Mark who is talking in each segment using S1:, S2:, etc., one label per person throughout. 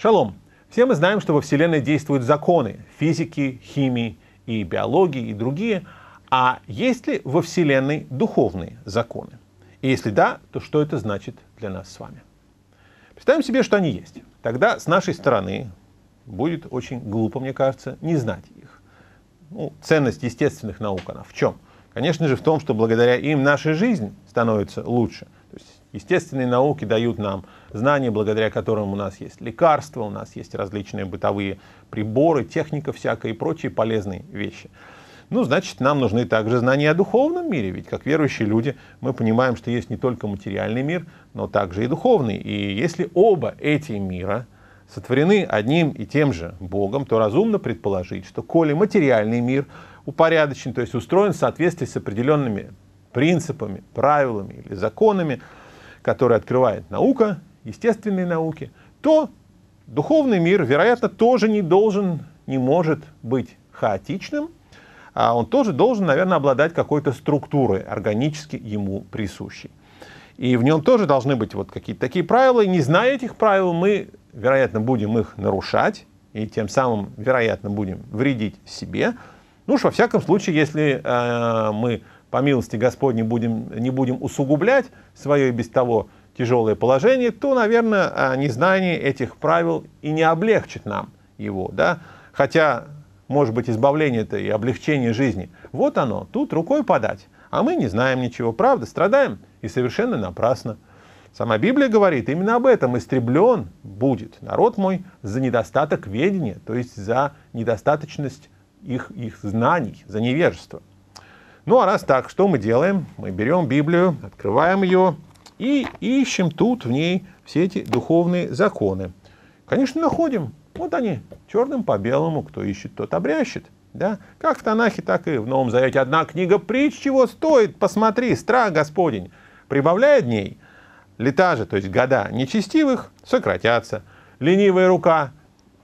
S1: Шалом! Все мы знаем, что во Вселенной действуют законы физики, химии и биологии и другие. А есть ли во Вселенной духовные законы? И если да, то что это значит для нас с вами? Представим себе, что они есть. Тогда с нашей стороны будет очень глупо, мне кажется, не знать их. Ну, ценность естественных наук она в чем? Конечно же в том, что благодаря им наша жизнь становится лучше. То есть Естественные науки дают нам знания, благодаря которым у нас есть лекарства, у нас есть различные бытовые приборы, техника всякая и прочие полезные вещи. Ну, значит, нам нужны также знания о духовном мире, ведь как верующие люди мы понимаем, что есть не только материальный мир, но также и духовный. И если оба эти мира сотворены одним и тем же Богом, то разумно предположить, что коли материальный мир упорядочен, то есть устроен в соответствии с определенными принципами, правилами или законами, который открывает наука, естественные науки, то духовный мир, вероятно, тоже не должен, не может быть хаотичным, а он тоже должен, наверное, обладать какой-то структурой, органически ему присущей. И в нем тоже должны быть вот какие-то такие правила, и не зная этих правил, мы, вероятно, будем их нарушать, и тем самым, вероятно, будем вредить себе. Ну уж во всяком случае, если э, мы по милости Господней будем, не будем усугублять свое и без того тяжелое положение, то, наверное, незнание этих правил и не облегчит нам его. Да? Хотя, может быть, избавление это и облегчение жизни. Вот оно, тут рукой подать. А мы не знаем ничего, правда, страдаем и совершенно напрасно. Сама Библия говорит именно об этом. Истреблен будет народ мой за недостаток ведения, то есть за недостаточность их, их знаний, за невежество. Ну а раз так, что мы делаем? Мы берем Библию, открываем ее и ищем тут в ней все эти духовные законы. Конечно, находим. Вот они, черным по белому, кто ищет, тот обрящет. Да? Как в Танахе, так и в Новом Завете. Одна книга притч чего стоит, посмотри, страх Господень. Прибавляя дней, лета же, то есть года нечестивых, сократятся. Ленивая рука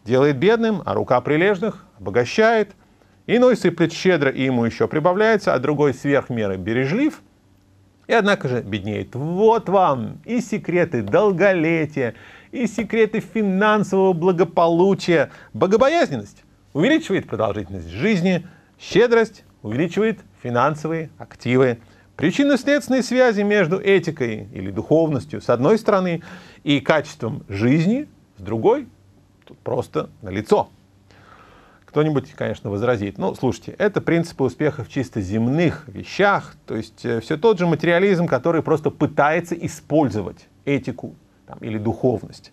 S1: делает бедным, а рука прилежных обогащает – Иной сыплет щедро, и ему еще прибавляется, а другой сверх меры бережлив, и однако же беднеет. Вот вам и секреты долголетия, и секреты финансового благополучия. Богобоязненность увеличивает продолжительность жизни, щедрость увеличивает финансовые активы. Причинно-следственные связи между этикой или духовностью с одной стороны и качеством жизни с другой тут просто налицо. лицо. Кто-нибудь, конечно, возразит. Ну, слушайте, это принципы успеха в чисто земных вещах, то есть э, все тот же материализм, который просто пытается использовать этику там, или духовность.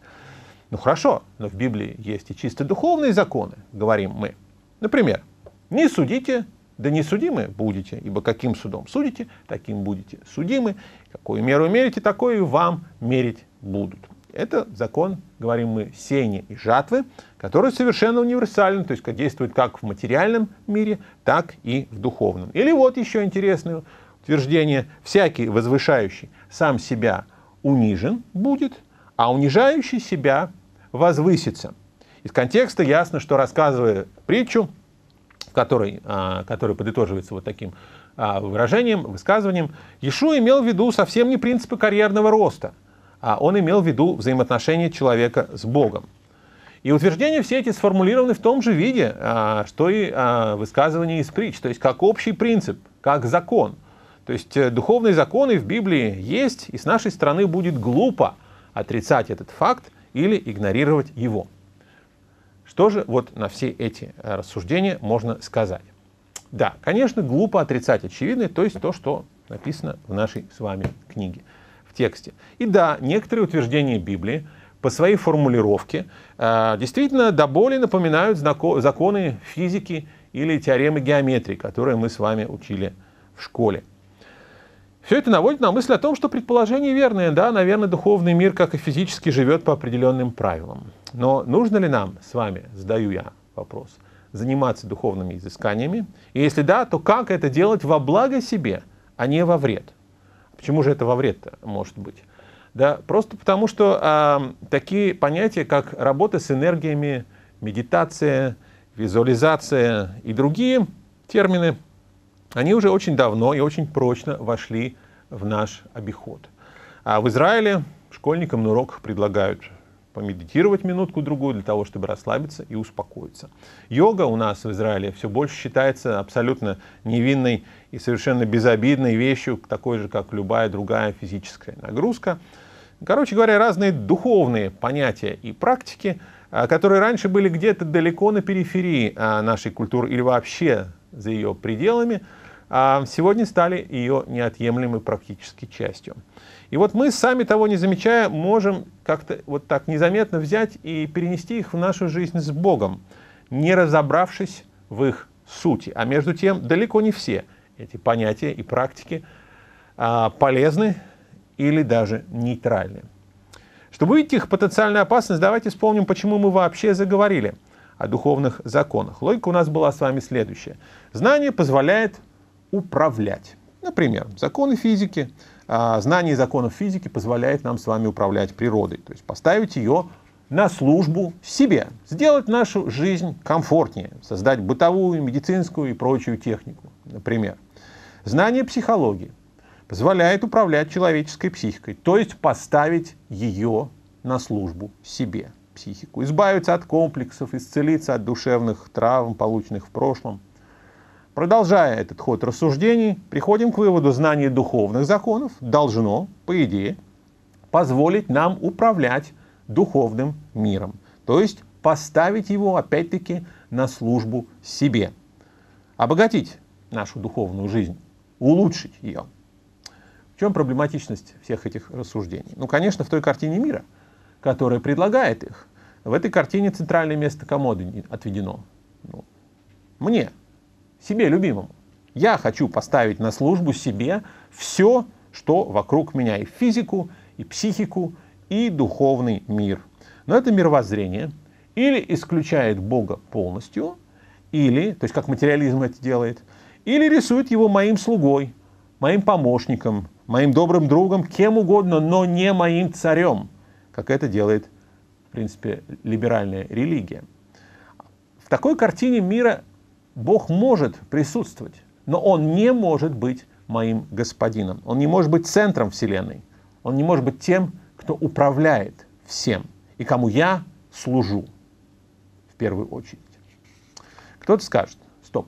S1: Ну хорошо, но в Библии есть и чисто духовные законы, говорим мы. Например, не судите, да не судимы будете, ибо каким судом судите, таким будете судимы, какую меру мерите, такое и вам мерить будут. Это закон, говорим мы, сени и жатвы, который совершенно универсален, то есть действует как в материальном мире, так и в духовном. Или вот еще интересное утверждение. Всякий возвышающий сам себя унижен будет, а унижающий себя возвысится. Из контекста ясно, что рассказывая притчу, который, который а, подытоживается вот таким а, выражением, высказыванием, Иешуа имел в виду совсем не принципы карьерного роста – а он имел в виду взаимоотношения человека с Богом. И утверждения все эти сформулированы в том же виде, а, что и а, высказывание из притч, то есть как общий принцип, как закон. То есть э, духовные законы в Библии есть, и с нашей стороны будет глупо отрицать этот факт или игнорировать его. Что же вот на все эти э, рассуждения можно сказать? Да, конечно, глупо отрицать очевидное, то есть то, что написано в нашей с вами книге тексте. И да, некоторые утверждения Библии по своей формулировке э, действительно до боли напоминают законы физики или теоремы геометрии, которые мы с вами учили в школе. Все это наводит на мысль о том, что предположение верное. Да, наверное, духовный мир, как и физический живет по определенным правилам. Но нужно ли нам с вами, задаю я вопрос, заниматься духовными изысканиями? И если да, то как это делать во благо себе, а не во вред? Почему же это во вред может быть? Да, просто потому что а, такие понятия, как работа с энергиями, медитация, визуализация и другие термины, они уже очень давно и очень прочно вошли в наш обиход. А в Израиле школьникам на уроках предлагают помедитировать минутку-другую для того, чтобы расслабиться и успокоиться. Йога у нас в Израиле все больше считается абсолютно невинной и совершенно безобидной вещью, такой же, как любая другая физическая нагрузка. Короче говоря, разные духовные понятия и практики, а, которые раньше были где-то далеко на периферии а, нашей культуры или вообще за ее пределами – а сегодня стали ее неотъемлемой практически частью. И вот мы, сами того не замечая, можем как-то вот так незаметно взять и перенести их в нашу жизнь с Богом, не разобравшись в их сути. А между тем, далеко не все эти понятия и практики а, полезны или даже нейтральны. Чтобы увидеть их потенциальную опасность, давайте вспомним, почему мы вообще заговорили о духовных законах. Логика у нас была с вами следующая. Знание позволяет управлять. Например, законы физики. А, знание законов физики позволяет нам с вами управлять природой, то есть поставить ее на службу себе, сделать нашу жизнь комфортнее, создать бытовую, медицинскую и прочую технику, например. Знание психологии позволяет управлять человеческой психикой, то есть поставить ее на службу себе, психику, избавиться от комплексов, исцелиться от душевных травм, полученных в прошлом – Продолжая этот ход рассуждений, приходим к выводу, знание духовных законов должно, по идее, позволить нам управлять духовным миром. То есть поставить его, опять-таки, на службу себе. Обогатить нашу духовную жизнь, улучшить ее. В чем проблематичность всех этих рассуждений? Ну, конечно, в той картине мира, которая предлагает их. В этой картине центральное место кому отведено? Ну, мне, себе любимому. Я хочу поставить на службу себе все, что вокруг меня, и физику, и психику, и духовный мир. Но это мировоззрение или исключает Бога полностью, или, то есть как материализм это делает, или рисует его моим слугой, моим помощником, моим добрым другом, кем угодно, но не моим царем, как это делает, в принципе, либеральная религия. В такой картине мира Бог может присутствовать, но Он не может быть моим господином. Он не может быть центром Вселенной. Он не может быть тем, кто управляет всем и кому я служу в первую очередь. Кто-то скажет, стоп,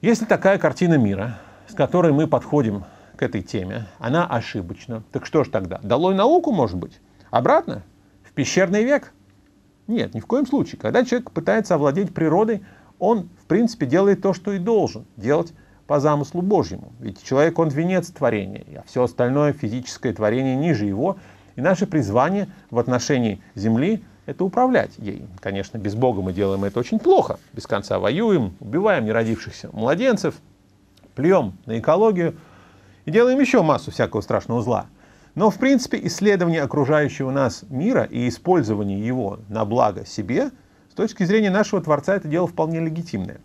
S1: если такая картина мира, с которой мы подходим к этой теме, она ошибочна, так что ж тогда? Долой науку, может быть? Обратно? В пещерный век? Нет, ни в коем случае. Когда человек пытается овладеть природой, он, в принципе, делает то, что и должен делать по замыслу Божьему. Ведь человек, он венец творения, а все остальное физическое творение ниже его. И наше призвание в отношении земли – это управлять ей. Конечно, без Бога мы делаем это очень плохо. Без конца воюем, убиваем неродившихся младенцев, плюем на экологию и делаем еще массу всякого страшного зла. Но, в принципе, исследование окружающего нас мира и использование его на благо себе – с точки зрения нашего Творца это дело вполне легитимное.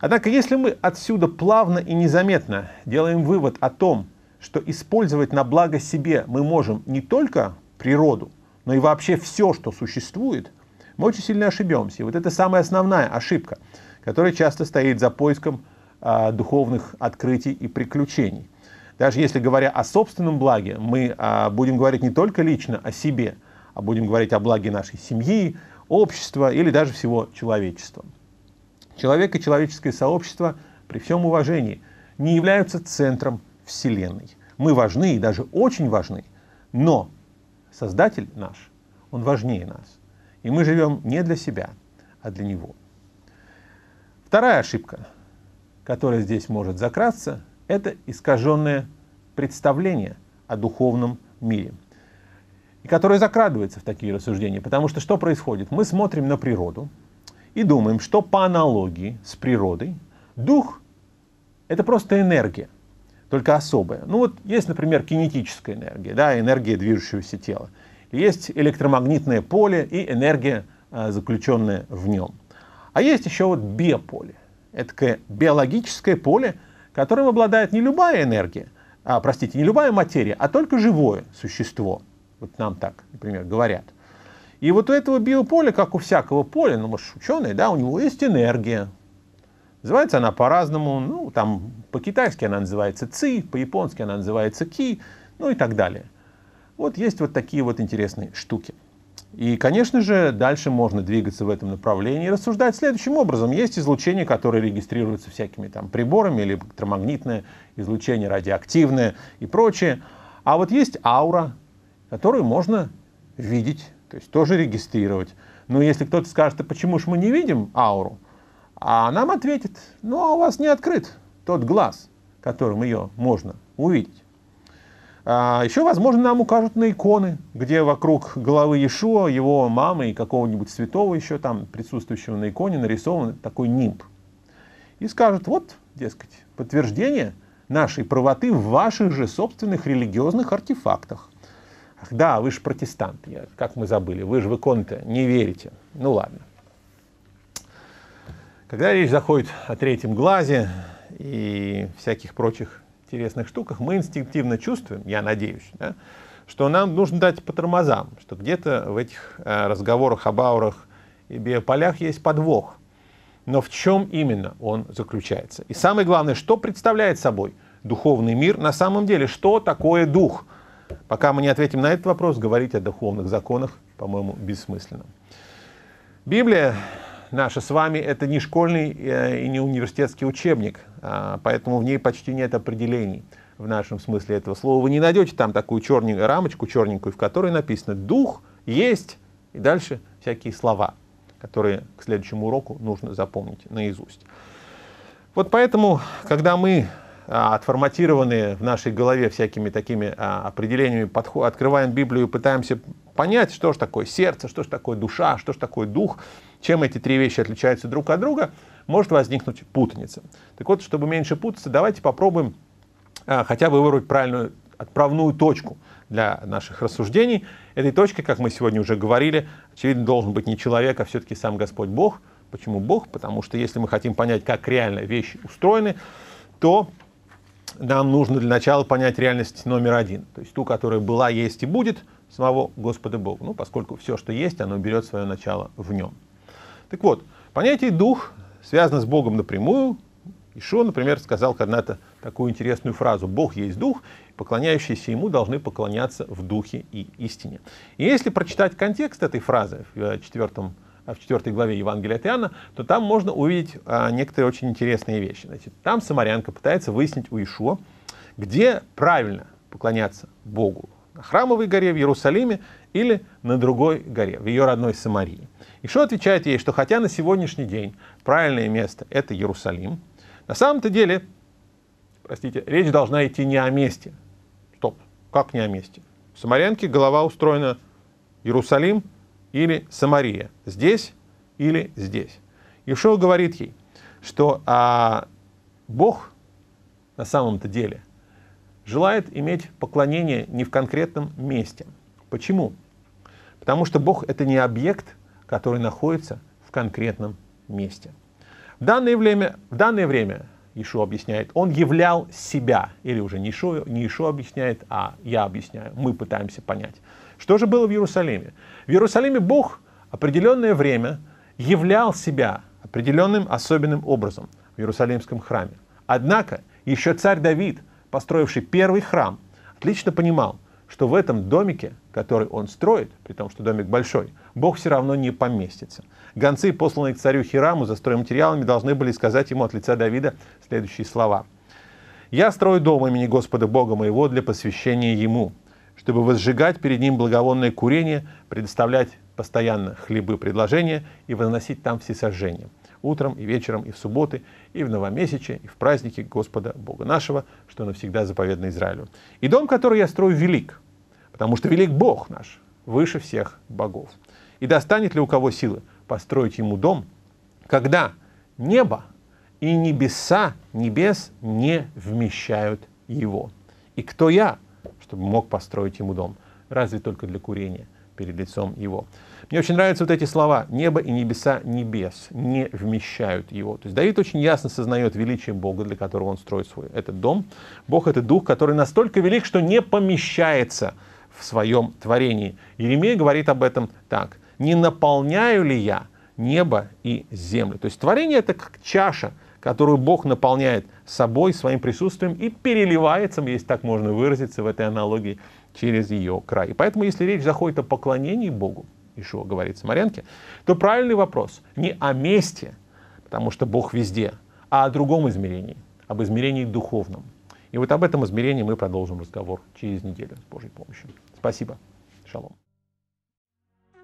S1: Однако, если мы отсюда плавно и незаметно делаем вывод о том, что использовать на благо себе мы можем не только природу, но и вообще все, что существует, мы очень сильно ошибемся. И вот это самая основная ошибка, которая часто стоит за поиском э, духовных открытий и приключений. Даже если говоря о собственном благе, мы э, будем говорить не только лично о себе, а будем говорить о благе нашей семьи, общества или даже всего человечества. Человек и человеческое сообщество, при всем уважении, не являются центром Вселенной. Мы важны и даже очень важны, но Создатель наш, Он важнее нас. И мы живем не для себя, а для Него. Вторая ошибка, которая здесь может закраться это искаженное представление о духовном мире – и которая закрадывается в такие рассуждения. Потому что что происходит? Мы смотрим на природу и думаем, что по аналогии с природой дух — это просто энергия, только особая. Ну вот есть, например, кинетическая энергия, да, энергия движущегося тела. Есть электромагнитное поле и энергия, а, заключенная в нем. А есть еще вот биополе. Это биологическое поле, которым обладает не любая энергия, а, простите, не любая материя, а только живое существо — вот нам так, например, говорят. И вот у этого биополя, как у всякого поля, ну, может, ученые, да, у него есть энергия. Называется она по-разному, ну, там, по-китайски она называется ци, по-японски она называется ки, ну и так далее. Вот есть вот такие вот интересные штуки. И, конечно же, дальше можно двигаться в этом направлении и рассуждать следующим образом. Есть излучение, которое регистрируется всякими там приборами, или электромагнитное излучение, радиоактивное и прочее. А вот есть аура, которую можно видеть, то есть тоже регистрировать. Но если кто-то скажет, а почему же мы не видим ауру, а нам ответит, ну а у вас не открыт тот глаз, которым ее можно увидеть. А еще, возможно, нам укажут на иконы, где вокруг головы Иешуа, его мамы и какого-нибудь святого еще там, присутствующего на иконе, нарисован такой нимб. И скажут, вот, дескать, подтверждение нашей правоты в ваших же собственных религиозных артефактах. Ах, да, вы же протестант, я, как мы забыли, вы же в иконы-то не верите. Ну ладно. Когда речь заходит о третьем глазе и всяких прочих интересных штуках, мы инстинктивно чувствуем, я надеюсь, да, что нам нужно дать по тормозам, что где-то в этих э, разговорах об аурах и биополях есть подвох. Но в чем именно он заключается? И самое главное, что представляет собой духовный мир на самом деле? Что такое дух? Пока мы не ответим на этот вопрос, говорить о духовных законах, по-моему, бессмысленно. Библия наша с вами – это не школьный э, и не университетский учебник, а, поэтому в ней почти нет определений в нашем смысле этого слова. Вы не найдете там такую черненькую рамочку, черненькую, в которой написано «дух есть» и дальше всякие слова, которые к следующему уроку нужно запомнить наизусть. Вот поэтому, когда мы а, отформатированные в нашей голове всякими такими а, определениями, открываем Библию и пытаемся понять, что же такое сердце, что же такое душа, что же такое дух, чем эти три вещи отличаются друг от друга, может возникнуть путаница. Так вот, чтобы меньше путаться, давайте попробуем а, хотя бы выбрать правильную отправную точку для наших рассуждений. Этой точкой, как мы сегодня уже говорили, очевидно, должен быть не человек, а все-таки сам Господь Бог. Почему Бог? Потому что если мы хотим понять, как реально вещи устроены, то нам нужно для начала понять реальность номер один, то есть ту, которая была, есть и будет, самого Господа Бога, ну, поскольку все, что есть, оно берет свое начало в нем. Так вот, понятие «дух» связано с Богом напрямую. Ишо, например, сказал когда-то такую интересную фразу «Бог есть дух, поклоняющиеся ему должны поклоняться в духе и истине». И если прочитать контекст этой фразы в четвертом а, в 4 главе Евангелия от Иоанна, то там можно увидеть а, некоторые очень интересные вещи. Значит, там самарянка пытается выяснить у Ишуа, где правильно поклоняться Богу. На храмовой горе в Иерусалиме или на другой горе, в ее родной Самарии. Ишо отвечает ей, что хотя на сегодняшний день правильное место – это Иерусалим, на самом-то деле, простите, речь должна идти не о месте. Стоп, как не о месте? В Самарянке голова устроена Иерусалим – или Самария, здесь или здесь. Иешуа говорит ей, что а, Бог на самом-то деле желает иметь поклонение не в конкретном месте. Почему? Потому что Бог это не объект, который находится в конкретном месте. В данное время, в данное время Ишу объясняет, он являл себя, или уже не Ишу, не Ишу объясняет, а я объясняю, мы пытаемся понять. Что же было в Иерусалиме? В Иерусалиме Бог определенное время являл себя определенным особенным образом в Иерусалимском храме. Однако еще царь Давид, построивший первый храм, отлично понимал, что в этом домике, который он строит, при том, что домик большой, Бог все равно не поместится. Гонцы, посланные к царю Хираму за стройматериалами, должны были сказать ему от лица Давида следующие слова. «Я строю дом имени Господа Бога моего для посвящения Ему чтобы возжигать перед ним благовонное курение, предоставлять постоянно хлебы предложения и возносить там все сожжения утром и вечером, и в субботы, и в новомесяче, и в праздники Господа Бога нашего, что навсегда заповедно Израилю. И дом, который я строю, велик, потому что велик Бог наш, выше всех богов. И достанет ли у кого силы построить ему дом, когда небо и небеса небес не вмещают его? И кто я, чтобы мог построить ему дом. Разве только для курения перед лицом его. Мне очень нравятся вот эти слова. Небо и небеса небес не вмещают его. То есть Давид очень ясно сознает величие Бога, для которого он строит свой этот дом. Бог — это дух, который настолько велик, что не помещается в своем творении. Еремия говорит об этом так. «Не наполняю ли я небо и землю?» То есть творение — это как чаша — которую Бог наполняет собой, своим присутствием и переливается, если так можно выразиться в этой аналогии, через ее край. И поэтому, если речь заходит о поклонении Богу, Ишуа говорит Самарянке, то правильный вопрос не о месте, потому что Бог везде, а о другом измерении, об измерении духовном. И вот об этом измерении мы продолжим разговор через неделю с Божьей помощью. Спасибо. Шалом.